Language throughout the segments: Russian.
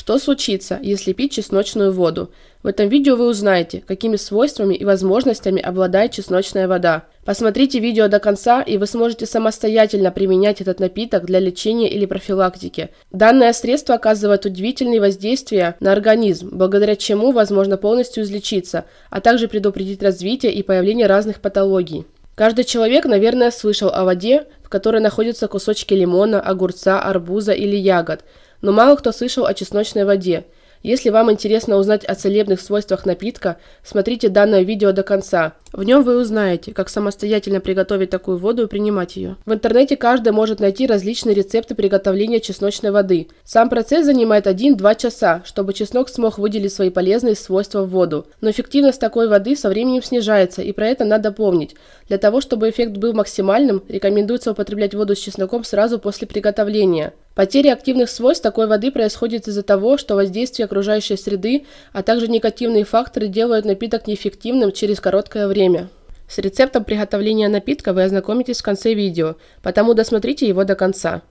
Что случится, если пить чесночную воду? В этом видео вы узнаете, какими свойствами и возможностями обладает чесночная вода. Посмотрите видео до конца, и вы сможете самостоятельно применять этот напиток для лечения или профилактики. Данное средство оказывает удивительные воздействия на организм, благодаря чему возможно полностью излечиться, а также предупредить развитие и появление разных патологий. Каждый человек, наверное, слышал о воде, в которой находятся кусочки лимона, огурца, арбуза или ягод – но мало кто слышал о чесночной воде. Если вам интересно узнать о целебных свойствах напитка, смотрите данное видео до конца. В нем вы узнаете, как самостоятельно приготовить такую воду и принимать ее. В интернете каждый может найти различные рецепты приготовления чесночной воды. Сам процесс занимает 1-2 часа, чтобы чеснок смог выделить свои полезные свойства в воду. Но эффективность такой воды со временем снижается, и про это надо помнить. Для того, чтобы эффект был максимальным, рекомендуется употреблять воду с чесноком сразу после приготовления. Потеря активных свойств такой воды происходит из-за того, что воздействие окружающей среды, а также негативные факторы делают напиток неэффективным через короткое время. С рецептом приготовления напитка вы ознакомитесь в конце видео, потому досмотрите его до конца.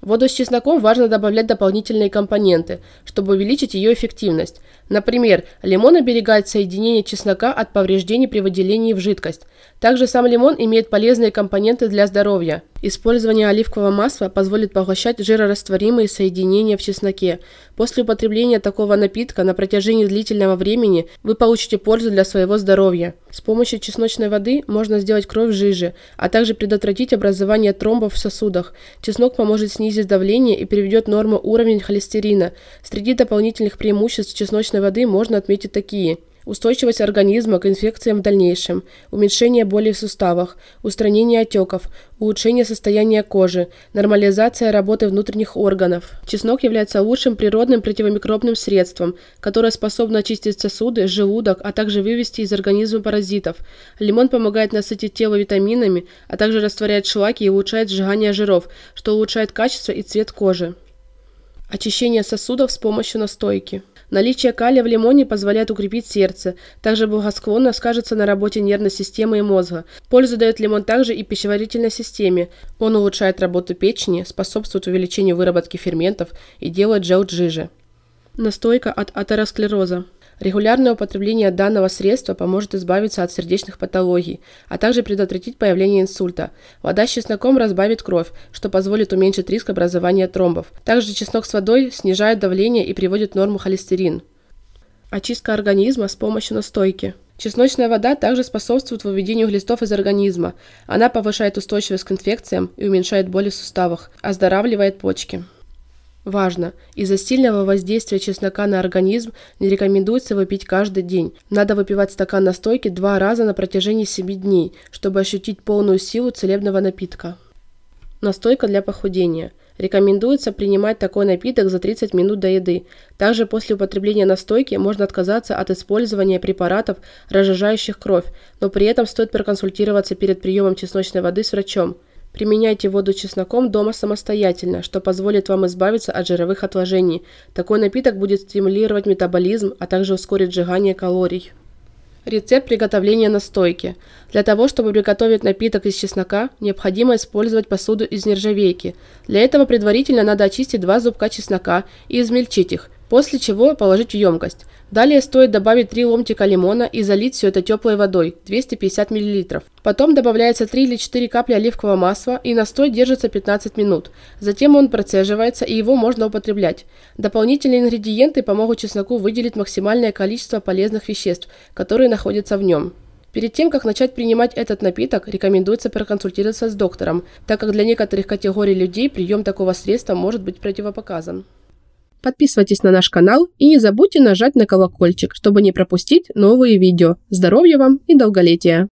Воду с чесноком важно добавлять дополнительные компоненты, чтобы увеличить ее эффективность. Например, лимон оберегает соединение чеснока от повреждений при выделении в жидкость. Также сам лимон имеет полезные компоненты для здоровья. Использование оливкового масла позволит поглощать жирорастворимые соединения в чесноке. После употребления такого напитка на протяжении длительного времени вы получите пользу для своего здоровья. С помощью чесночной воды можно сделать кровь жиже, а также предотвратить образование тромбов в сосудах. Чеснок поможет снизить давление и приведет норму уровень холестерина. Среди дополнительных преимуществ чесночной воды можно отметить такие – устойчивость организма к инфекциям в дальнейшем, уменьшение боли в суставах, устранение отеков, улучшение состояния кожи, нормализация работы внутренних органов. Чеснок является лучшим природным противомикробным средством, которое способно очистить сосуды, желудок, а также вывести из организма паразитов. Лимон помогает насытить тело витаминами, а также растворяет шлаки и улучшает сжигание жиров, что улучшает качество и цвет кожи. Очищение сосудов с помощью настойки. Наличие калия в лимоне позволяет укрепить сердце, также благосклонно скажется на работе нервной системы и мозга. Пользу дает лимон также и пищеварительной системе. Он улучшает работу печени, способствует увеличению выработки ферментов и делает желчь жиже. Настойка от атеросклероза. Регулярное употребление данного средства поможет избавиться от сердечных патологий, а также предотвратить появление инсульта. Вода с чесноком разбавит кровь, что позволит уменьшить риск образования тромбов. Также чеснок с водой снижает давление и приводит в норму холестерин. Очистка организма с помощью настойки. Чесночная вода также способствует выведению глистов из организма. Она повышает устойчивость к инфекциям и уменьшает боли в суставах, оздоравливает почки. Важно, из-за сильного воздействия чеснока на организм не рекомендуется выпить каждый день. Надо выпивать стакан настойки два раза на протяжении 7 дней, чтобы ощутить полную силу целебного напитка. Настойка для похудения. Рекомендуется принимать такой напиток за 30 минут до еды. Также после употребления настойки можно отказаться от использования препаратов, разжижающих кровь, но при этом стоит проконсультироваться перед приемом чесночной воды с врачом – Применяйте воду с чесноком дома самостоятельно, что позволит вам избавиться от жировых отложений. Такой напиток будет стимулировать метаболизм, а также ускорит сжигание калорий. Рецепт приготовления настойки. Для того, чтобы приготовить напиток из чеснока, необходимо использовать посуду из нержавейки. Для этого предварительно надо очистить два зубка чеснока и измельчить их. После чего положить в емкость. Далее стоит добавить 3 ломтика лимона и залить все это теплой водой 250 мл. Потом добавляется 3 или 4 капли оливкового масла и настой держится 15 минут. Затем он процеживается и его можно употреблять. Дополнительные ингредиенты помогут чесноку выделить максимальное количество полезных веществ, которые находятся в нем. Перед тем, как начать принимать этот напиток, рекомендуется проконсультироваться с доктором, так как для некоторых категорий людей прием такого средства может быть противопоказан. Подписывайтесь на наш канал и не забудьте нажать на колокольчик, чтобы не пропустить новые видео. Здоровья вам и долголетия!